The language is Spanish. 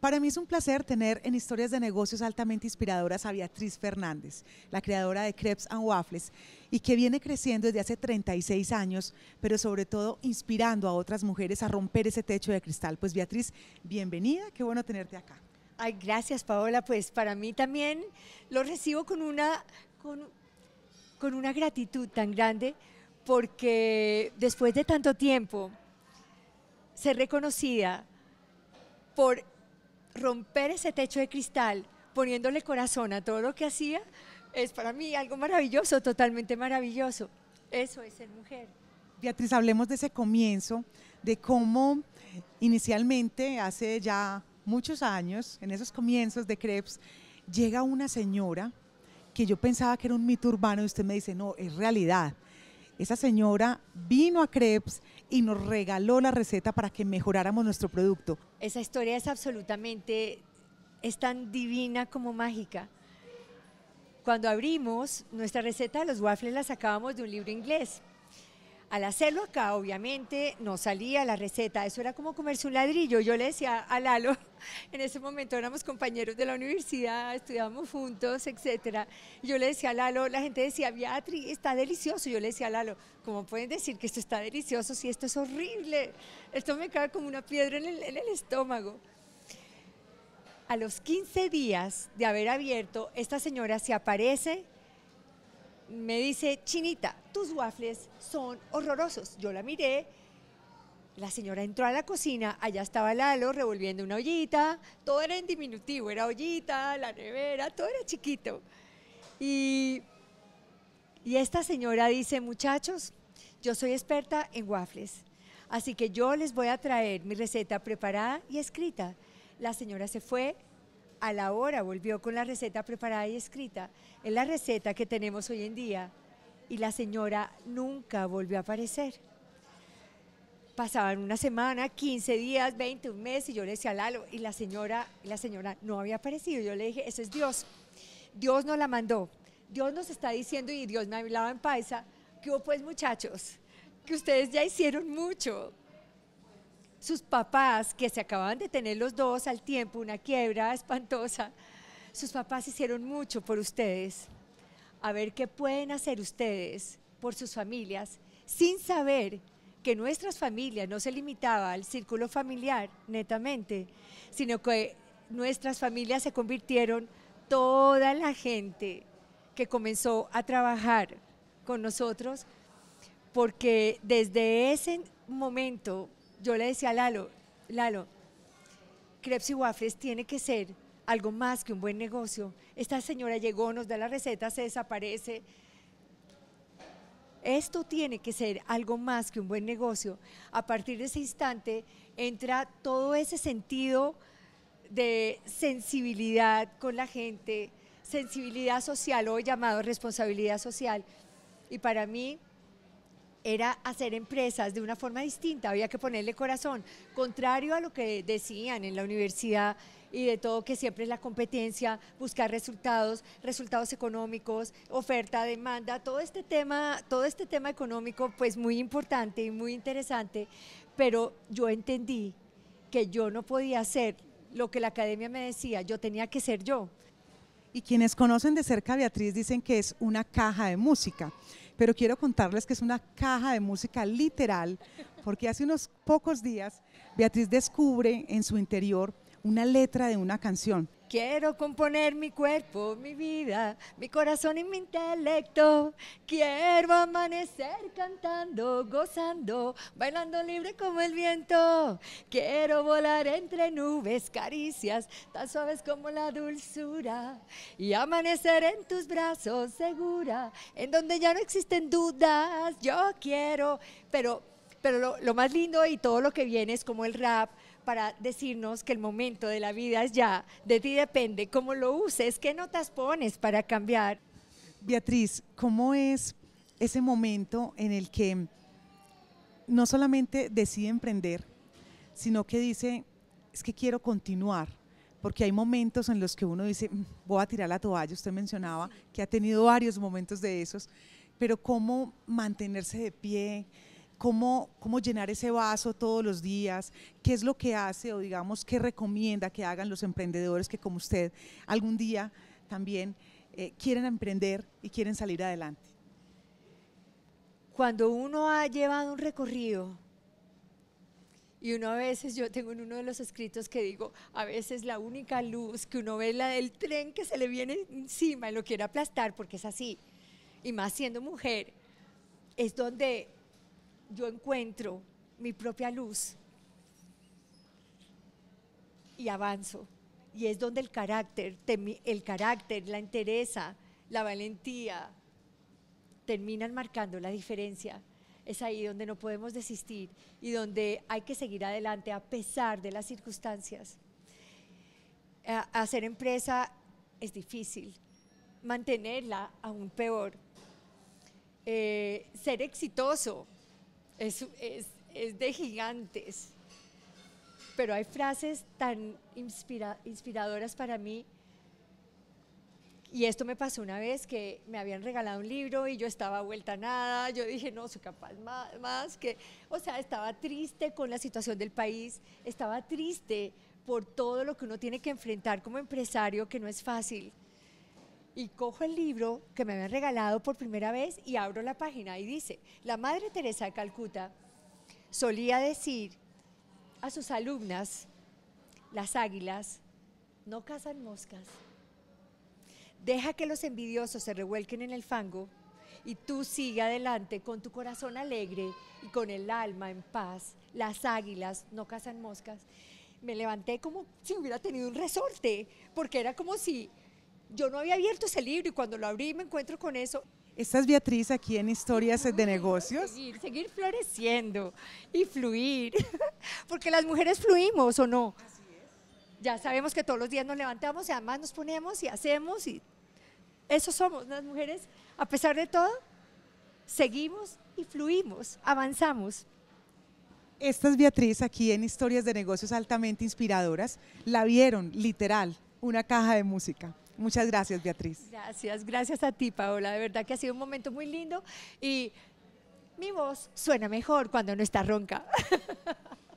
Para mí es un placer tener en historias de negocios altamente inspiradoras a Beatriz Fernández, la creadora de Crepes and Waffles, y que viene creciendo desde hace 36 años, pero sobre todo inspirando a otras mujeres a romper ese techo de cristal. Pues Beatriz, bienvenida, qué bueno tenerte acá. Ay, gracias Paola, pues para mí también lo recibo con una, con, con una gratitud tan grande, porque después de tanto tiempo, ser reconocida por romper ese techo de cristal, poniéndole corazón a todo lo que hacía, es para mí algo maravilloso, totalmente maravilloso. Eso es ser mujer. Beatriz, hablemos de ese comienzo, de cómo inicialmente, hace ya muchos años, en esos comienzos de Krebs, llega una señora que yo pensaba que era un mito urbano y usted me dice, no, es realidad. Esa señora vino a Krebs y nos regaló la receta para que mejoráramos nuestro producto. Esa historia es absolutamente, es tan divina como mágica. Cuando abrimos nuestra receta los waffles la sacábamos de un libro inglés al hacerlo acá, obviamente, no salía la receta, eso era como comerse un ladrillo. Yo le decía a Lalo, en ese momento éramos compañeros de la universidad, estudiábamos juntos, etc. Yo le decía a Lalo, la gente decía, Beatri, está delicioso. Yo le decía a Lalo, ¿cómo pueden decir que esto está delicioso si esto es horrible? Esto me cae como una piedra en el, en el estómago. A los 15 días de haber abierto, esta señora se aparece me dice, Chinita, tus waffles son horrorosos. Yo la miré, la señora entró a la cocina, allá estaba Lalo revolviendo una ollita, todo era en diminutivo, era ollita, la nevera, todo era chiquito. Y, y esta señora dice, muchachos, yo soy experta en waffles, así que yo les voy a traer mi receta preparada y escrita. La señora se fue, a la hora volvió con la receta preparada y escrita. en la receta que tenemos hoy en día y la señora nunca volvió a aparecer. Pasaban una semana, 15 días, 20, un mes y yo le decía a Lalo y la señora, la señora no había aparecido. Yo le dije, eso es Dios. Dios nos la mandó. Dios nos está diciendo y Dios me hablaba en paisa, que oh, pues muchachos, que ustedes ya hicieron mucho, sus papás, que se acababan de tener los dos al tiempo, una quiebra espantosa, sus papás hicieron mucho por ustedes. A ver qué pueden hacer ustedes por sus familias sin saber que nuestras familias no se limitaba al círculo familiar netamente, sino que nuestras familias se convirtieron toda la gente que comenzó a trabajar con nosotros, porque desde ese momento yo le decía a Lalo, Lalo, crepes y waffles tiene que ser algo más que un buen negocio. Esta señora llegó, nos da la receta, se desaparece. Esto tiene que ser algo más que un buen negocio. A partir de ese instante entra todo ese sentido de sensibilidad con la gente, sensibilidad social o llamado responsabilidad social. Y para mí era hacer empresas de una forma distinta, había que ponerle corazón, contrario a lo que decían en la universidad y de todo que siempre es la competencia, buscar resultados, resultados económicos, oferta, demanda, todo este tema, todo este tema económico pues muy importante y muy interesante, pero yo entendí que yo no podía hacer lo que la academia me decía, yo tenía que ser yo. Y quienes conocen de cerca a Beatriz dicen que es una caja de música pero quiero contarles que es una caja de música literal, porque hace unos pocos días Beatriz descubre en su interior una letra de una canción Quiero componer mi cuerpo, mi vida, mi corazón y mi intelecto. Quiero amanecer cantando, gozando, bailando libre como el viento. Quiero volar entre nubes, caricias tan suaves como la dulzura. Y amanecer en tus brazos, segura, en donde ya no existen dudas. Yo quiero, pero pero lo, más lindo y todo lo que viene es como el rap para decirnos que el momento de la vida es ya, de ti depende cómo lo uses, qué notas pones para cambiar. Beatriz, ¿cómo es ese momento en el que no solamente decide emprender, sino que dice, es que quiero continuar? Porque hay momentos en los que uno dice, mm, voy a tirar la toalla, usted mencionaba que ha tenido varios momentos de esos, pero cómo mantenerse de pie, cómo, cómo llenar ese vaso todos los días, qué es lo que hace o digamos qué recomienda que hagan los emprendedores que como usted algún día también eh, quieren emprender y quieren salir adelante. Cuando uno ha llevado un recorrido y uno a veces, yo tengo en uno de los escritos que digo, a veces la única luz que uno ve es la del tren que se le viene encima y lo quiere aplastar porque es así, y más siendo mujer, es donde yo encuentro mi propia luz y avanzo. Y es donde el carácter, el carácter, la entereza, la valentía terminan marcando la diferencia. Es ahí donde no podemos desistir y donde hay que seguir adelante a pesar de las circunstancias. Hacer empresa es difícil, mantenerla aún peor. Eh, ser exitoso es, de gigantes. Pero hay frases tan inspiradoras para mí. Y esto me pasó una vez que me habían regalado un libro y yo estaba vuelta a nada. Yo dije, no, soy capaz más, más que. O sea, estaba triste con la situación del país, estaba triste por todo lo que uno tiene que enfrentar como empresario, que no es fácil y cojo el libro que me habían regalado por primera vez y abro la página y dice, la Madre Teresa de Calcuta solía decir a sus alumnas, las águilas no cazan moscas. Deja que los envidiosos se revuelquen en el fango y tú sigue adelante con tu corazón alegre y con el alma en paz. Las águilas no cazan moscas. Me levanté como si hubiera tenido un resorte, porque era como si yo no había abierto ese libro y cuando lo abrí me encuentro con eso. Estás Beatriz aquí en Historias de Negocios. Seguir, floreciendo y fluir, porque las mujeres fluimos o no. Ya sabemos que todos los días nos levantamos y además nos ponemos y hacemos y eso somos las mujeres, a pesar de todo, seguimos y fluimos, avanzamos. Esta Beatriz aquí en Historias de Negocios altamente inspiradoras. La vieron, literal, una caja de música. Muchas gracias, Beatriz. Gracias, gracias a ti, Paola. De verdad que ha sido un momento muy lindo y mi voz suena mejor cuando no está ronca.